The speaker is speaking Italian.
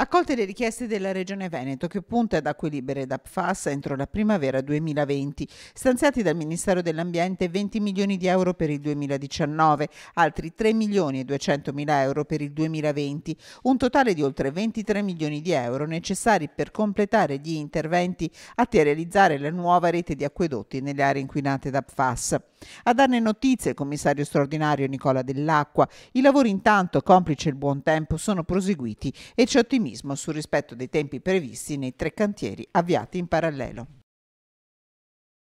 Accolte le richieste della Regione Veneto che punta ad acque libere da PFAS entro la primavera 2020, stanziati dal Ministero dell'Ambiente 20 milioni di euro per il 2019, altri 3 milioni e 200 mila euro per il 2020, un totale di oltre 23 milioni di euro necessari per completare gli interventi atti a realizzare la nuova rete di acquedotti nelle aree inquinate da PFAS. A darne notizie il commissario straordinario Nicola Dell'Acqua, i lavori intanto, complice il buon tempo, sono proseguiti e ci ottimizzano ottimismo sul rispetto dei tempi previsti nei tre cantieri avviati in parallelo.